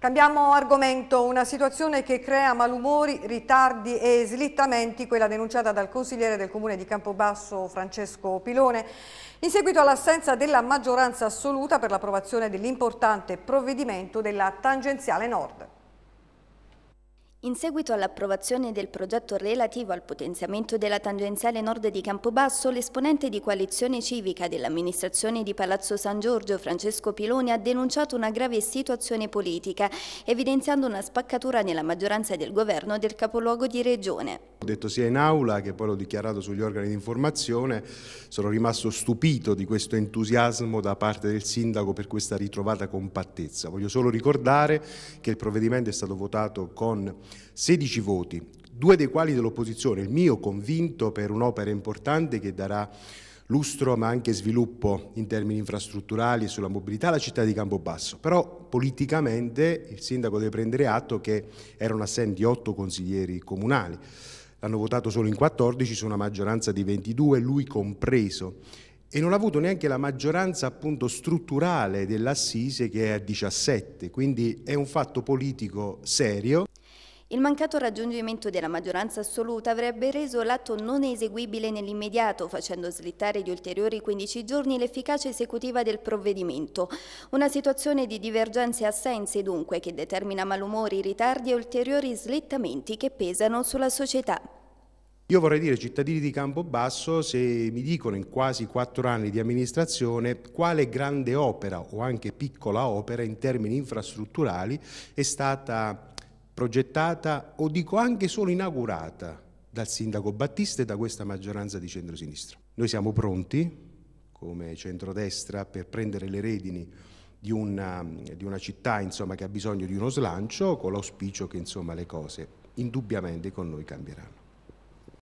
Cambiamo argomento, una situazione che crea malumori, ritardi e slittamenti, quella denunciata dal consigliere del comune di Campobasso Francesco Pilone, in seguito all'assenza della maggioranza assoluta per l'approvazione dell'importante provvedimento della tangenziale nord. In seguito all'approvazione del progetto relativo al potenziamento della tangenziale nord di Campobasso, l'esponente di coalizione civica dell'amministrazione di Palazzo San Giorgio, Francesco Piloni, ha denunciato una grave situazione politica, evidenziando una spaccatura nella maggioranza del governo del capoluogo di regione. Ho detto sia in aula che poi l'ho dichiarato sugli organi di informazione, sono rimasto stupito di questo entusiasmo da parte del sindaco per questa ritrovata compattezza. Voglio solo ricordare che il provvedimento è stato votato con 16 voti, due dei quali dell'opposizione, il mio convinto per un'opera importante che darà lustro ma anche sviluppo in termini infrastrutturali e sulla mobilità alla città di Campobasso. Però politicamente il sindaco deve prendere atto che erano assenti otto consiglieri comunali, l'hanno votato solo in 14 su una maggioranza di 22, lui compreso. E non ha avuto neanche la maggioranza appunto strutturale dell'Assise che è a 17, quindi è un fatto politico serio. Il mancato raggiungimento della maggioranza assoluta avrebbe reso l'atto non eseguibile nell'immediato, facendo slittare di ulteriori 15 giorni l'efficacia esecutiva del provvedimento. Una situazione di divergenze e assenze, dunque, che determina malumori, ritardi e ulteriori slittamenti che pesano sulla società. Io vorrei dire ai cittadini di Campobasso se mi dicono in quasi quattro anni di amministrazione quale grande opera o anche piccola opera in termini infrastrutturali è stata progettata o dico anche solo inaugurata dal sindaco Battista e da questa maggioranza di centrosinistra. Noi siamo pronti come centrodestra per prendere le redini di una, di una città insomma, che ha bisogno di uno slancio con l'auspicio che insomma, le cose indubbiamente con noi cambieranno.